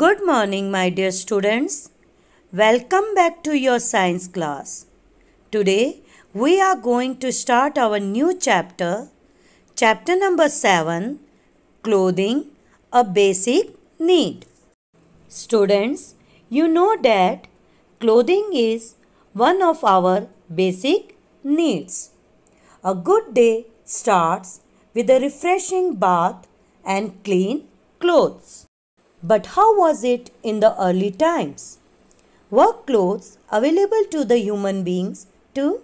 Good morning, my dear students. Welcome back to your science class. Today, we are going to start our new chapter, chapter number 7 Clothing, a Basic Need. Students, you know that clothing is one of our basic needs. A good day starts with a refreshing bath and clean clothes. But how was it in the early times? Were clothes available to the human beings too?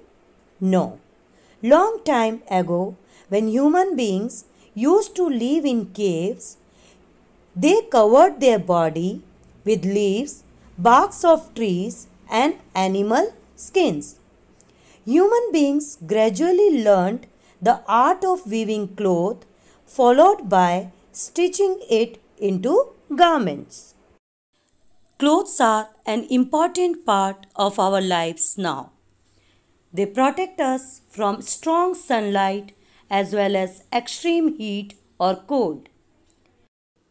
No. Long time ago, when human beings used to live in caves, they covered their body with leaves, barks of trees, and animal skins. Human beings gradually learned the art of weaving cloth, followed by stitching it into garments. Clothes are an important part of our lives now. They protect us from strong sunlight as well as extreme heat or cold.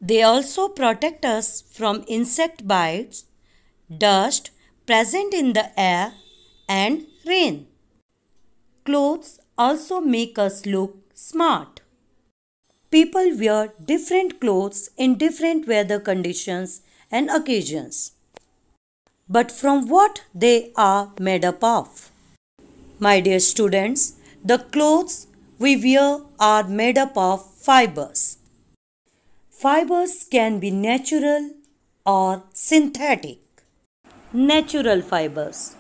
They also protect us from insect bites, dust present in the air, and rain. Clothes also make us look smart. People wear different clothes in different weather conditions and occasions. But from what they are made up of? My dear students, the clothes we wear are made up of fibers. Fibers can be natural or synthetic. Natural fibers.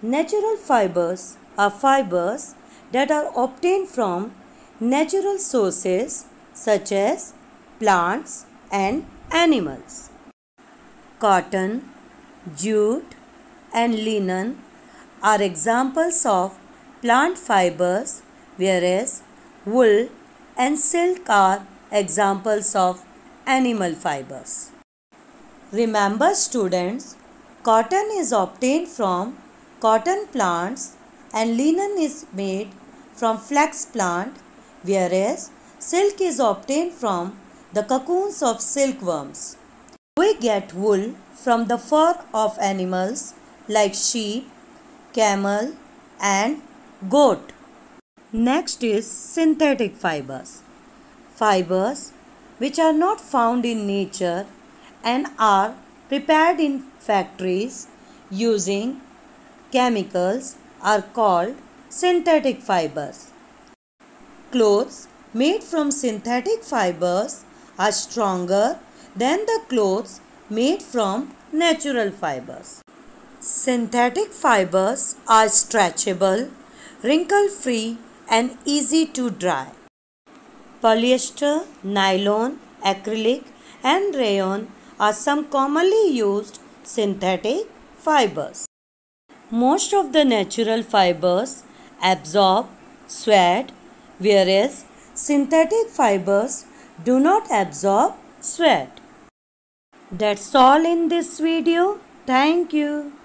Natural fibers are fibers that are obtained from natural sources such as plants and animals. Cotton, jute, and linen are examples of plant fibers, whereas wool and silk are examples of animal fibers. Remember, students, cotton is obtained from cotton plants and linen is made from flax plant whereas silk is obtained from the cocoons of silkworms. We get wool from the fur of animals like sheep, camel, and goat. Next is synthetic fibers. Fibers which are not found in nature and are prepared in factories using chemicals are called synthetic fibers clothes made from synthetic fibers are stronger than the clothes made from natural fibers. Synthetic fibers are stretchable, wrinkle free, and easy to dry. Polyester, nylon, acrylic, and rayon are some commonly used synthetic fibers. Most of the natural fibers absorb sweat whereas synthetic fibers do not absorb sweat. That's all in this video. Thank you.